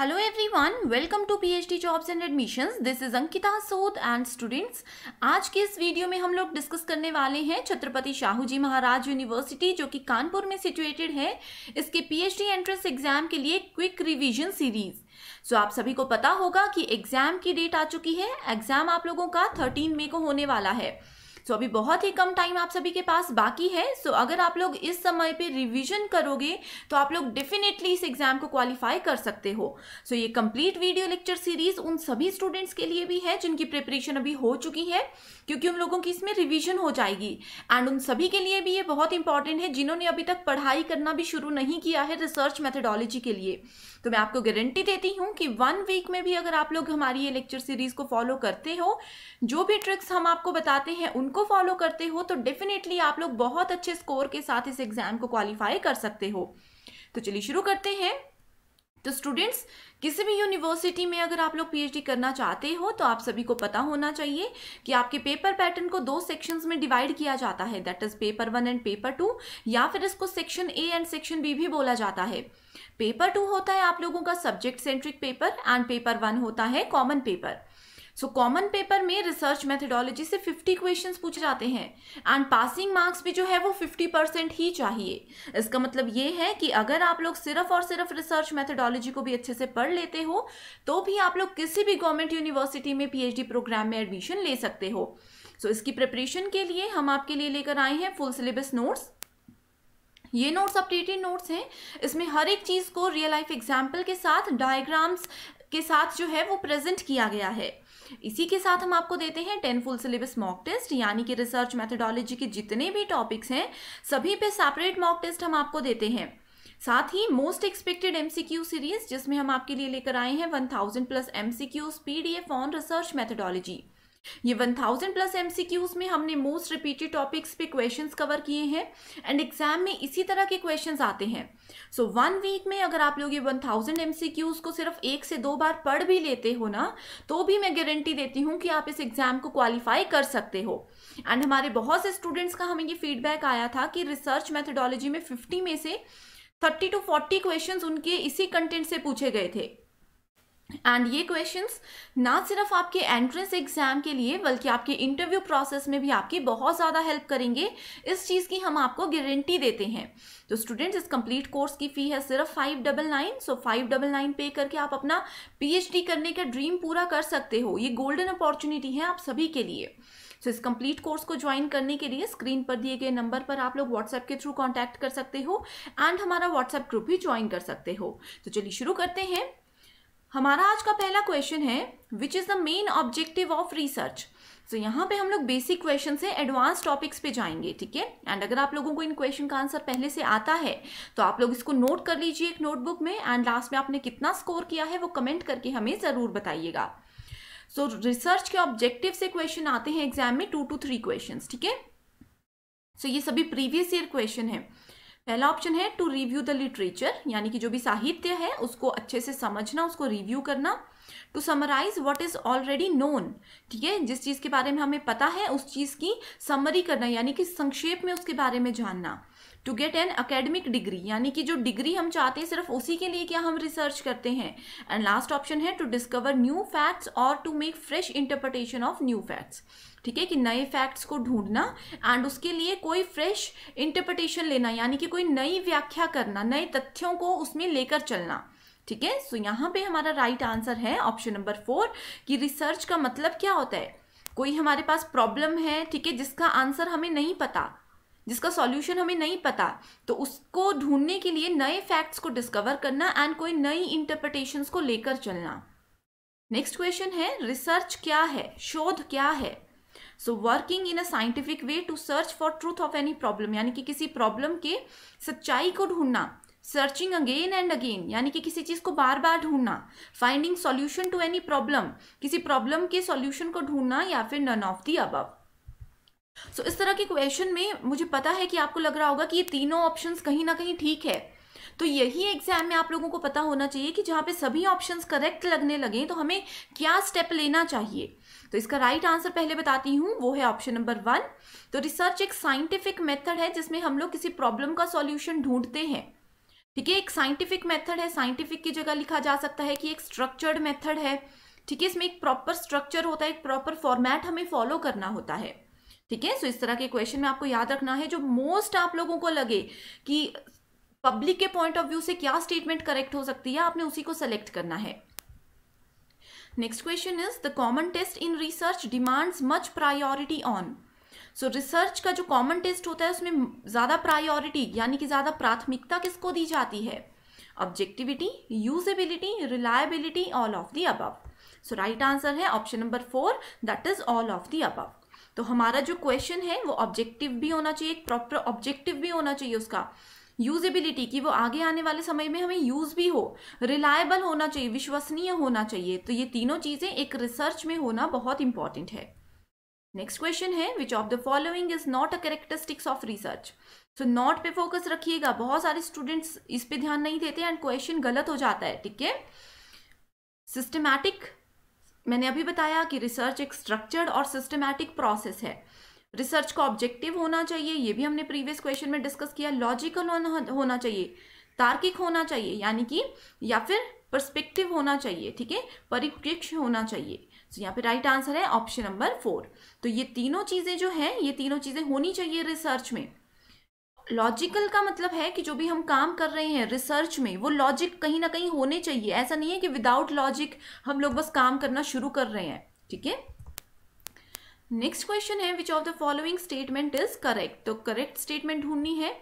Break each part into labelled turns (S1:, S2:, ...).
S1: Hello everyone welcome to PhD jobs and admissions this is Ankita Sood and students आज के इस video में हम लोग डिस्कस करने वाले हैं छत्रपति शाहू जी महाराज यूनिवर्सिटी जो कि कानपुर में सिचुएटेड है इसके पीएचडी एंट्रेंस एग्जाम के लिए क्विक रिवीजन सीरीज सो आप सभी को पता होगा कि एग्जाम की डेट आ चुकी है एग्जाम आप लोगों का थर्टीन मे को होने वाला है सो अभी बहुत ही कम टाइम आप सभी के पास बाकी है सो अगर आप लोग इस समय पे रिवीजन करोगे तो आप लोग डेफिनेटली इस एग्जाम को क्वालिफाई कर सकते हो सो ये कंप्लीट वीडियो लेक्चर सीरीज उन सभी स्टूडेंट्स के लिए भी है जिनकी प्रिपरेशन अभी हो चुकी है क्योंकि उन लोगों की इसमें रिविजन हो जाएगी एंड उन सभी के लिए भी ये बहुत इंपॉर्टेंट है जिन्होंने अभी तक पढ़ाई करना भी शुरू नहीं किया है रिसर्च मैथडोलॉजी के लिए तो मैं आपको गारंटी देती हूँ कि वन वीक में भी अगर आप लोग हमारी ये लेक्चर सीरीज़ को फॉलो करते हो जो भी ट्रिक्स हम आपको बताते हैं उनको फॉलो करते हो तो डेफिनेटली आप लोग बहुत अच्छे स्कोर के साथ इस एग्ज़ाम को क्वालिफाई कर सकते हो तो चलिए शुरू करते हैं तो स्टूडेंट्स किसी भी यूनिवर्सिटी में अगर आप लोग पीएचडी करना चाहते हो तो आप सभी को पता होना चाहिए कि आपके पेपर पैटर्न को दो सेक्शंस में डिवाइड किया जाता है that is paper one and paper two या फिर इसको section A and section B भी बोला जाता है पेपर टू होता है आप लोगों का subject centric paper and paper one होता है common paper so common paper में रिसर्च मेथडोलॉजी से 50 क्वेश्चन पूछ जाते हैं एंड पासिंग मार्क्स भी जो है वो 50 परसेंट ही चाहिए इसका मतलब ये है कि अगर आप लोग सिर्फ और सिर्फ रिसर्च मेथडोलॉजी को भी अच्छे से पढ़ लेते हो तो भी आप लोग किसी भी गवर्नमेंट यूनिवर्सिटी में पीएचडी प्रोग्राम में एडमिशन ले सकते हो सो so, इसकी प्रिपरेशन के लिए हम आपके लिए लेकर आए हैं फुल सिलेबस नोट्स ये नोट्स अपडेटेड नोट्स हैं इसमें हर एक चीज़ को रियल लाइफ एग्जाम्पल के साथ डायग्राम्स के साथ जो है वो प्रेजेंट किया गया है इसी के साथ हम आपको देते हैं ten full syllabus mock test यानी कि रिसर्च मैथडोलॉजी के जितने भी टॉपिक्स हैं सभी पे सेपरेट मॉक टेस्ट हम आपको देते हैं साथ ही मोस्ट एक्सपेक्टेड एमसीक्यू सीरीज जिसमें हम आपके लिए लेकर आए हैं thousand plus MCQs PDF on research methodology ये 1000 प्लस एमसीक्यूज में हमने मोस्ट रिपीटेड टॉपिक्स पे क्वेश्चंस कवर किए हैं एंड एग्जाम में इसी तरह के क्वेश्चंस आते हैं सो वन वीक में अगर आप लोग ये 1000 एमसीक्यूज को सिर्फ एक से दो बार पढ़ भी लेते हो ना तो भी मैं गारंटी देती हूँ कि आप इस एग्जाम को क्वालिफाई कर सकते हो एंड हमारे बहुत से स्टूडेंट्स का हमें ये फीडबैक आया था कि रिसर्च मैथडोलॉजी में फिफ्टी में से थर्टी टू फोर्टी क्वेश्चन उनके इसी कंटेंट से पूछे गए थे एंड ये क्वेश्चन ना सिर्फ आपके एंट्रेंस एग्जाम के लिए बल्कि आपके इंटरव्यू प्रोसेस में भी आपकी बहुत ज़्यादा हेल्प करेंगे इस चीज़ की हम आपको गारंटी देते हैं तो स्टूडेंट्स इस कंप्लीट कोर्स की फ़ी है सिर्फ five double nine so five double nine पे करके आप अपना पीएचडी करने का ड्रीम पूरा कर सकते हो ये गोल्डन अपॉर्चुनिटी है आप सभी के लिए सो so, इस कंप्लीट कोर्स को ज्वाइन करने के लिए स्क्रीन पर दिए गए नंबर पर आप लोग व्हाट्सएप के थ्रू कॉन्टैक्ट कर सकते हो एंड हमारा व्हाट्सएप ग्रुप भी ज्वाइन कर सकते हो तो चलिए शुरू करते हैं हमारा आज का पहला क्वेश्चन है which is the main objective of research so यहाँ पे हम लोग बेसिक क्वेश्चन से एडवांस टॉपिक्स पे जाएंगे ठीक है एंड अगर आप लोगों को इन क्वेश्चन का आंसर पहले से आता है तो आप लोग इसको नोट कर लीजिए एक नोटबुक में एंड लास्ट में आपने कितना स्कोर किया है वो कमेंट करके हमें ज़रूर बताइएगा सो so, रिसर्च के ऑब्जेक्टिव से क्वेश्चन आते हैं एग्जाम में टू टू थ्री क्वेश्चन ठीक है सो ये सभी प्रीवियस ईयर क्वेश्चन है पहला ऑप्शन है टू रिव्यू द लिटरेचर यानी कि जो भी साहित्य है उसको अच्छे से समझना उसको रिव्यू करना to summarise what is already known ठीक है जिस चीज़ के बारे में हमें पता है उस चीज़ की समरी करना यानी कि संक्षेप में उसके बारे में जानना to get an academic degree यानी कि जो डिग्री हम चाहते हैं सिर्फ उसी के लिए क्या हम रिसर्च करते हैं एंड लास्ट ऑप्शन है टू डिस्कवर न्यू फैक्ट्स और to make fresh interpretation of new facts ठीक है कि नए फैक्ट्स को ढूंढना एंड उसके लिए कोई फ्रेश इंटरप्रटेशन लेना यानी कि कोई नई व्याख्या करना नए तथ्यों को उसमें लेकर चलना ठीक है सो यहाँ पे हमारा राइट right आंसर है ऑप्शन नंबर फोर कि रिसर्च का मतलब क्या होता है कोई हमारे पास प्रॉब्लम है ठीक है जिसका आंसर हमें नहीं पता जिसका सॉल्यूशन हमें नहीं पता तो उसको ढूंढने के लिए नए फैक्ट्स को डिस्कवर करना एंड कोई नई इंटरप्रिटेशंस को लेकर चलना नेक्स्ट क्वेश्चन है रिसर्च क्या है शोध क्या है so working in a scientific way to search for truth of any problem यानी कि किसी प्रॉब्लम के सच्चाई को ढूंढना सर्चिंग अगेन एंड अगेन यानी कि किसी चीज़ को बार बार ढूंढना finding solution to any problem किसी प्रॉब्लम के सॉल्यूशन को ढूंढना या फिर none of the above so इस तरह के क्वेश्चन में मुझे पता है कि आपको लग रहा होगा कि ये तीनों ऑप्शंस कहीं ना कहीं ठीक है तो यही एग्जाम में आप लोगों को पता होना चाहिए कि जहाँ पे सभी ऑप्शंस करेक्ट लगने लगे तो हमें क्या स्टेप लेना चाहिए तो इसका राइट right आंसर पहले बताती हूँ वो है ऑप्शन नंबर वन तो रिसर्च एक साइंटिफिक मेथड है जिसमें हम लोग किसी प्रॉब्लम का सॉल्यूशन ढूंढते हैं ठीक है एक साइंटिफिक मेथड है साइंटिफिक की जगह लिखा जा सकता है कि एक स्ट्रक्चर्ड मेथड है ठीक है इसमें एक प्रॉपर स्ट्रक्चर होता है एक प्रॉपर फॉर्मेट हमें फॉलो करना होता है ठीक है सो इस तरह के क्वेश्चन में आपको याद रखना है जो मोस्ट आप लोगों को लगे कि पब्लिक के पॉइंट ऑफ व्यू से क्या स्टेटमेंट करेक्ट हो सकती है आपने उसी को सेलेक्ट करना है next question is the common test in research demands much priority on so research का जो कॉमन टेस्ट होता है उसमें ज़्यादा प्रायोरिटी यानी कि ज़्यादा प्राथमिकता किसको दी जाती है objectivity usability reliability all of the above so right answer है option number four that is all of the above तो हमारा जो क्वेश्चन है वो ऑब्जेक्टिव भी होना चाहिए एक प्रॉपर ऑब्जेक्टिव भी होना चाहिए उसका यूजेबिलिटी कि वो आगे आने वाले समय में हमें यूज़ भी हो रिलायबल होना चाहिए विश्वसनीय होना चाहिए तो ये तीनों चीज़ें एक रिसर्च में होना बहुत इंपॉर्टेंट है नेक्स्ट क्वेश्चन है which of the following is not a characteristics of research so not पे फोकस रखिएगा बहुत सारे स्टूडेंट्स इस पे ध्यान नहीं देते एंड क्वेश्चन गलत हो जाता है ठीक है सिस्टमैटिक मैंने अभी बताया कि रिसर्च एक स्ट्रक्चर्ड और सिस्टमैटिक प्रोसेस है रिसर्च का ऑब्जेक्टिव होना चाहिए ये भी हमने प्रीवियस क्वेश्चन में डिस्कस किया लॉजिकल होना चाहिए तार्किक होना चाहिए यानी कि या फिर पर्सपेक्टिव होना चाहिए ठीक है परिप्रेक्ष्य होना चाहिए तो यहाँ पे राइट आंसर है ऑप्शन नंबर फोर तो ये तीनों चीज़ें जो है ये तीनों चीज़ें होनी चाहिए रिसर्च में लॉजिकल का मतलब है कि जो भी हम काम कर रहे हैं रिसर्च में वो लॉजिक कहीं ना कहीं होने चाहिए ऐसा नहीं है कि विदाउट लॉजिक हम लोग बस काम करना शुरू कर रहे हैं ठीक है नेक्स्ट क्वेश्चन है which of the following statement is correct तो करेक्ट स्टेटमेंट ढूंढनी है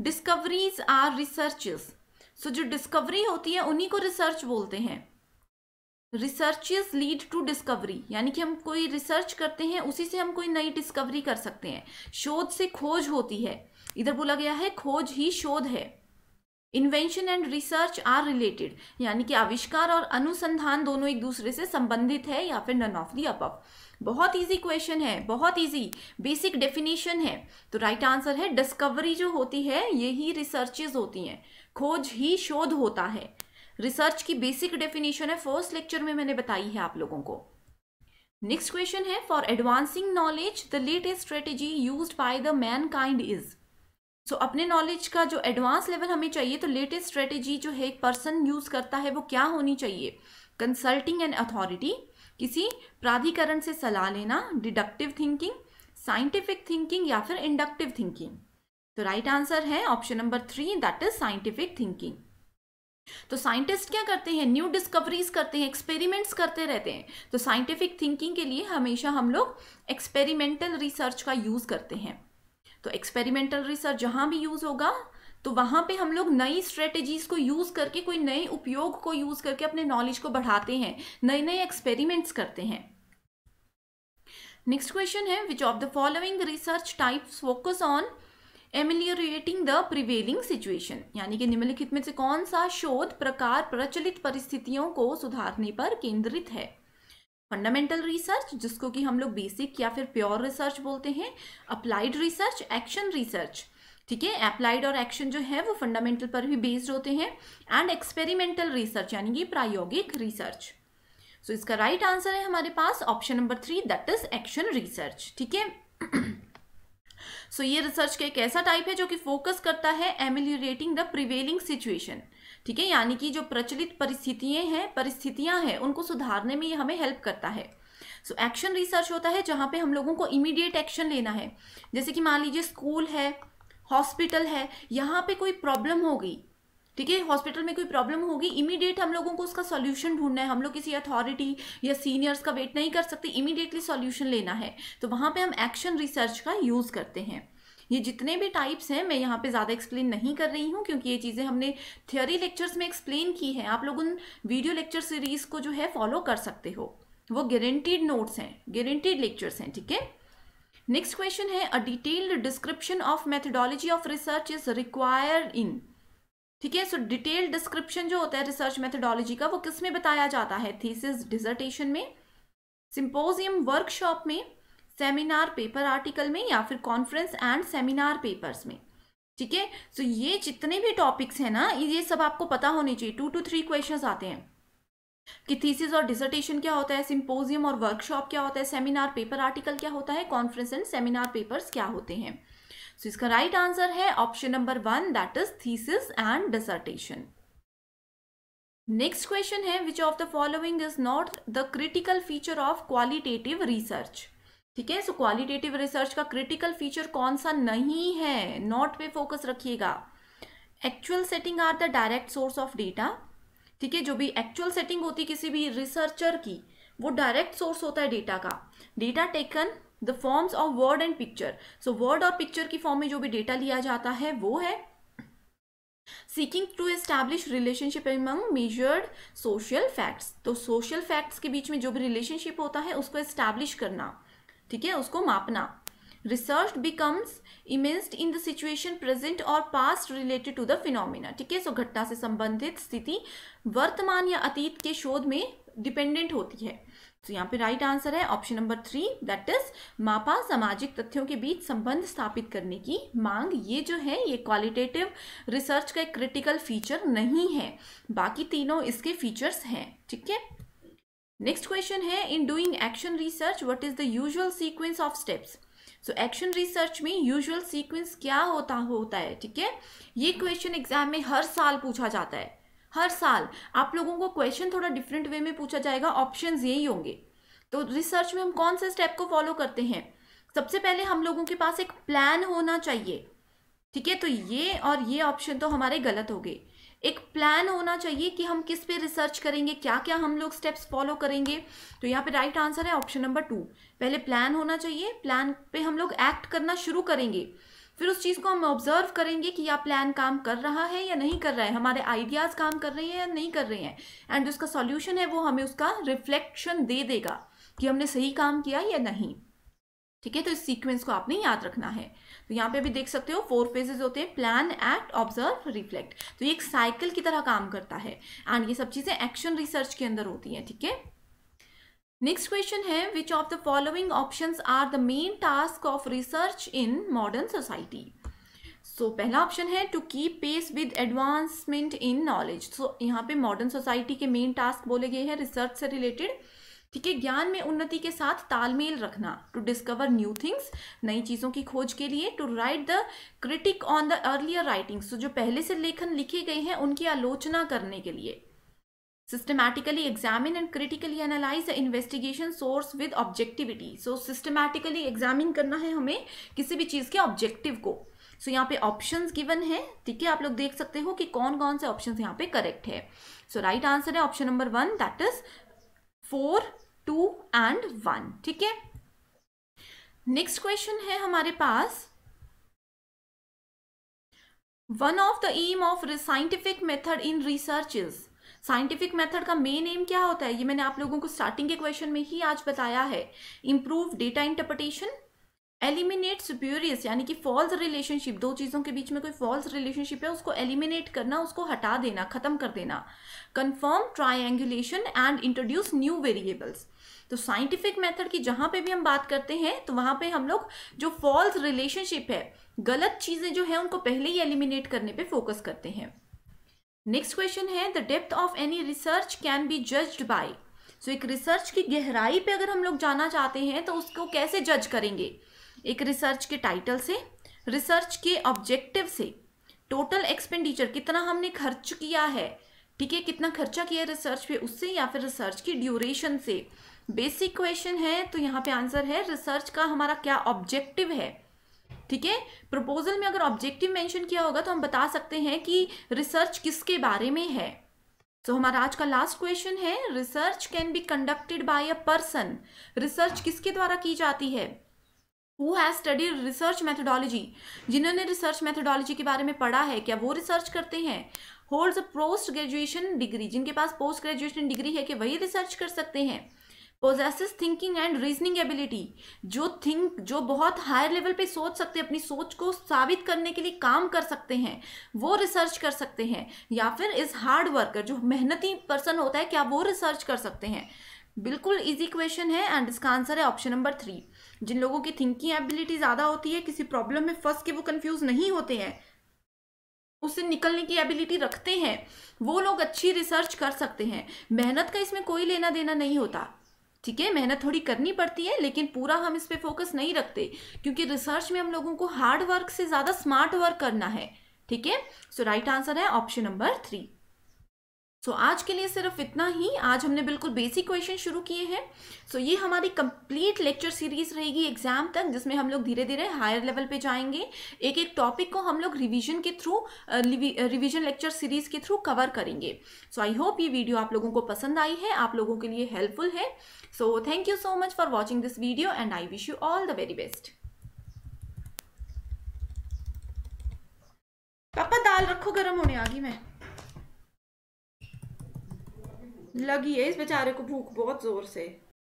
S1: डिस्कवरीज आर रिसर्चेस सो जो डिस्कवरी होती है उन्हीं को रिसर्च बोलते हैं रिसर्चेस लीड टू डिस्कवरी यानी कि हम कोई रिसर्च करते हैं उसी से हम कोई नई डिस्कवरी कर सकते हैं शोध से खोज होती है इधर बोला गया है खोज ही शोध है invention and research are related यानी कि आविष्कार और अनुसंधान दोनों एक दूसरे से संबंधित है या फिर नन ऑफ दी अपव बहुत ईजी क्वेश्चन है बहुत ईजी बेसिक डेफिनेशन है तो राइट right आंसर है डिस्कवरी जो होती है यही रिसर्चेज होती हैं खोज ही शोध होता है रिसर्च की बेसिक डेफिनेशन है फर्स्ट लेक्चर में मैंने बताई है आप लोगों को नेक्स्ट क्वेश्चन है for advancing knowledge the latest strategy use by the mankind is so अपने नॉलेज का जो एडवांस लेवल हमें चाहिए तो लेटेस्ट स्ट्रेटेजी जो है एक पर्सन यूज करता है वो क्या होनी चाहिए कंसल्टिंग एन अथॉरिटी किसी प्राधिकरण से सलाह लेना डिडक्टिव थिंकिंग साइंटिफिक थिंकिंग या फिर इंडक्टिव थिंकिंग तो राइट आंसर है option number three that is scientific thinking तो साइंटिस्ट क्या करते हैं न्यू डिस्कवरीज करते हैं एक्सपेरिमेंट्स करते रहते हैं तो साइंटिफिक थिंकिंग के लिए हमेशा हम लोग एक्सपेरिमेंटल रिसर्च का यूज़ करते हैं तो एक्सपेरिमेंटल रिसर्च जहां भी यूज़ होगा तो वहां पे हम लोग नई स्ट्रेटेजीज को यूज़ करके कोई नए उपयोग को यूज़ करके अपने नॉलेज को बढ़ाते हैं नए नए एक्सपेरिमेंट्स करते हैं नेक्स्ट क्वेश्चन है which of the following research types focus on ameliorating the prevailing situation यानी कि निम्नलिखित में से कौन सा शोध प्रकार प्रचलित परिस्थितियों को सुधारने पर केंद्रित है फंडामेंटल रिसर्च जिसको कि हम लोग बेसिक या फिर प्योर रिसर्च बोलते हैं अप्लाइड रिसर्च एक्शन रिसर्च ठीक है अप्लाइड और एक्शन जो है वो फंडामेंटल पर भी बेस्ड होते हैं एंड एक्सपेरिमेंटल रिसर्च यानी कि प्रायोगिक रिसर्च सो इसका राइट right आंसर है हमारे पास option number three that is action research ठीक है सो ये रिसर्च का एक ऐसा टाइप है जो कि फोकस करता है एमिल्यूरेटिंग द प्रिवेलिंग सिचुएशन ठीक है यानी कि जो प्रचलित परिस्थितियां हैं परिस्थितियां हैं उनको सुधारने में ये हमें हेल्प करता है सो एक्शन रिसर्च होता है जहाँ पे हम लोगों को इमीडिएट एक्शन लेना है जैसे कि मान लीजिए स्कूल है हॉस्पिटल है यहाँ पे कोई प्रॉब्लम हो गई ठीक है हॉस्पिटल में कोई प्रॉब्लम होगी इमीडिएट हम लोगों को उसका सॉल्यूशन ढूंढना है हम लोग किसी अथॉरिटी या सीनियर्स का वेट नहीं कर सकते इमीडिएटली सॉल्यूशन लेना है तो वहाँ पे हम एक्शन रिसर्च का यूज़ करते हैं ये जितने भी टाइप्स हैं मैं यहाँ पे ज़्यादा एक्सप्लेन नहीं कर रही हूँ क्योंकि ये चीज़ें हमने थियोरी लेक्चर्स में एक्सप्लेन की हैं आप लोग उन वीडियो लेक्चर सीरीज़ को जो है फॉलो कर सकते हो वो गारंटीड नोट्स हैं गारंटीड लेक्चर्स हैं ठीक है नेक्स्ट क्वेश्चन है a detailed description of methodology of research is required in ठीक है सो डिटेल डिस्क्रिप्शन जो होता है रिसर्च मेथडोलॉजी का वो किस में बताया जाता है थीसिस डिजर्टेशन में सिंपोजियम वर्कशॉप में सेमिनार पेपर आर्टिकल में या फिर कॉन्फ्रेंस एंड सेमिनार पेपर्स में ठीक है सो ये जितने भी टॉपिक्स हैं ना ये सब आपको पता होने चाहिए टू टू थ्री क्वेश्चंस आते हैं कि थीसिस और डिसर्टेशन क्या होता है सिंपोजियम और वर्कशॉप क्या होता है सेमिनार पेपर आर्टिकल क्या होता है कॉन्फ्रेंस एंड सेमिनार पेपर्स क्या होते हैं सो so, इसका राइट right आंसर है option number one that is thesis and dissertation next question है which of the following is not the critical feature of qualitative research ठीक है so qualitative research का critical feature कौन सा नहीं है नॉट पे फोकस रखिएगा actual setting are the direct source of data ठीक है जो भी एक्चुअल सेटिंग होती है किसी भी रिसर्चर की वो डायरेक्ट सोर्स होता है डेटा का data taken the forms of word and picture so word और पिक्चर की फॉर्म में जो भी डेटा लिया जाता है वो है seeking to establish relationship among measured social facts तो सोशल फैक्ट्स के बीच में जो भी रिलेशनशिप होता है उसको एस्टैब्लिश करना ठीक है उसको मापना research becomes immersed in the situation present और past related to the phenomena ठीक है सो घटना से संबंधित स्थिति वर्तमान या अतीत के शोध में डिपेंडेंट होती है तो यहाँ पे राइट आंसर है option number three that is मापा सामाजिक तथ्यों के बीच संबंध स्थापित करने की मांग ये जो है ये क्वालिटेटिव रिसर्च का एक क्रिटिकल फीचर नहीं है बाकी तीनों इसके फीचर्स हैं ठीक है नेक्स्ट क्वेश्चन है in doing action research what is the usual sequence of steps so action research में यूजुअल सीक्वेंस क्या होता होता है ठीक है ये क्वेश्चन एग्जाम में हर साल पूछा जाता है हर साल आप लोगों को क्वेश्चन थोड़ा डिफरेंट वे में पूछा जाएगा ऑप्शन यही होंगे तो रिसर्च में हम कौन से स्टेप को फॉलो करते हैं सबसे पहले हम लोगों के पास एक प्लान होना चाहिए ठीक है तो ये और ये ऑप्शन तो हमारे गलत हो गए एक प्लान होना चाहिए कि हम किस पे रिसर्च करेंगे क्या क्या हम लोग स्टेप्स फॉलो करेंगे तो यहाँ पे राइट आंसर है ऑप्शन नंबर टू पहले प्लान होना चाहिए प्लान पे हम लोग एक्ट करना शुरू करेंगे फिर उस चीज़ को हम ऑब्जर्व करेंगे कि यह प्लान काम कर रहा है या नहीं कर रहा है हमारे आइडियाज़ काम कर रहे हैं या नहीं कर रहे हैं एंड उसका सॉल्यूशन है वो हमें उसका रिफ्लेक्शन दे देगा कि हमने सही काम किया या नहीं ठीक है तो इस सीक्वेंस को आपने याद रखना है तो यहाँ पे भी देख सकते हो फोर फेजेज होते हैं प्लान एक्ट ऑब्जर्व रिफ्लेक्ट तो ये एक साइकिल की तरह काम करता है एंड ये सब चीज़ें एक्शन रिसर्च के अंदर होती हैं ठीक है थीके? नेक्स्ट क्वेश्चन है which of the following option are the main task of research in modern society so पहला ऑप्शन है to keep pace with advancement in knowledge so यहाँ पे मॉडर्न सोसाइटी के मेन टास्क बोले गए हैं रिसर्च से रिलेटेड ठीक है ज्ञान में उन्नति के साथ तालमेल रखना टू डिस्कवर न्यू थिंग्स नई चीज़ों की खोज के लिए to write the critique on the earlier writings जो पहले से लेखन लिखे गए हैं उनकी आलोचना करने के लिए systematically examine and critically analyse the investigation source with objectivity so systematically examine करना है हमें किसी भी चीज़ के ऑब्जेक्टिव को सो so, यहाँ पे ऑप्शन गिवन है ठीक है आप लोग देख सकते हो कि कौन कौन से ऑप्शन यहाँ पे करेक्ट है सो राइट आंसर है option number one that is four two and one ठीक है नेक्स्ट क्वेश्चन है हमारे पास one of the aim of scientific method in research is scientific method का मेन एम क्या होता है ये मैंने आप लोगों को स्टार्टिंग के क्वेश्चन में ही आज बताया है improve data interpretation eliminate spurious यानी कि फॉल्स रिलेशनशिप दो चीज़ों के बीच में कोई फॉल्स रिलेशनशिप है उसको एलिमिनेट करना उसको हटा देना ख़त्म कर देना confirm triangulation and introduce new variables तो साइंटिफिक मेथड की जहाँ पे भी हम बात करते हैं तो वहाँ पे हम लोग जो फॉल्स रिलेशनशिप है गलत चीज़ें जो है उनको पहले ही एलिमिनेट करने पे फोकस करते हैं नेक्स्ट क्वेश्चन है the depth of any research can be judged by so एक रिसर्च की गहराई पे अगर हम लोग जाना चाहते हैं तो उसको कैसे जज करेंगे एक रिसर्च के टाइटल से रिसर्च के ऑब्जेक्टिव से टोटल एक्सपेंडिचर कितना हमने खर्च किया है ठीक है कितना खर्चा किया रिसर्च पे उससे या फिर रिसर्च की ड्यूरेशन से बेसिक क्वेश्चन है तो यहाँ पे आंसर है रिसर्च का हमारा क्या ऑब्जेक्टिव है ठीक है प्रपोजल में अगर ऑब्जेक्टिव मेंशन किया होगा तो हम बता सकते हैं कि रिसर्च किसके बारे में है तो so, हमारा आज का लास्ट क्वेश्चन है research can be conducted by a person research किसके द्वारा की जाती है who has study research methodology जिन्होंने रिसर्च मैथडोलॉजी के बारे में पढ़ा है क्या वो रिसर्च करते हैं holds a post graduation degree जिनके पास पोस्ट ग्रेजुएशन डिग्री है कि वही रिसर्च कर सकते हैं possesses thinking and reasoning ability जो थिंक जो बहुत हायर लेवल पे सोच सकते हैं अपनी सोच को साबित करने के लिए काम कर सकते हैं वो रिसर्च कर सकते हैं या फिर इस हार्ड वर्कर जो मेहनती पर्सन होता है क्या वो रिसर्च कर सकते हैं बिल्कुल इजी क्वेश्चन है एंड इसका आंसर है ऑप्शन नंबर थ्री जिन लोगों की थिंकिंग एबिलिटी ज़्यादा होती है किसी प्रॉब्लम में फंस के वो कंफ्यूज नहीं होते हैं उससे निकलने की एबिलिटी रखते हैं वो लोग अच्छी रिसर्च कर सकते हैं मेहनत का इसमें कोई लेना देना नहीं होता ठीक है मेहनत थोड़ी करनी पड़ती है लेकिन पूरा हम इस पर फोकस नहीं रखते क्योंकि रिसर्च में हम लोगों को हार्ड वर्क से ज़्यादा स्मार्ट वर्क करना है ठीक है सो राइट आंसर है option number three so so, आज के लिए सिर्फ इतना ही आज हमने बिल्कुल बेसिक क्वेश्चन शुरू किए हैं सो so, ये हमारी कंप्लीट लेक्चर सीरीज रहेगी एग्जाम तक जिसमें हम लोग धीरे धीरे हायर लेवल पे जाएंगे एक एक टॉपिक को हम लोग रिवीजन के थ्रू रिवीजन लेक्चर सीरीज के थ्रू कवर करेंगे सो आई होप ये वीडियो आप लोगों को पसंद आई है आप लोगों के लिए हेल्पफुल है so thank you so much for watching this video and I wish you all the very best पापा दाल रखो गर्म होने आ गई मैं लगी है इस बेचारे को भूख बहुत जोर से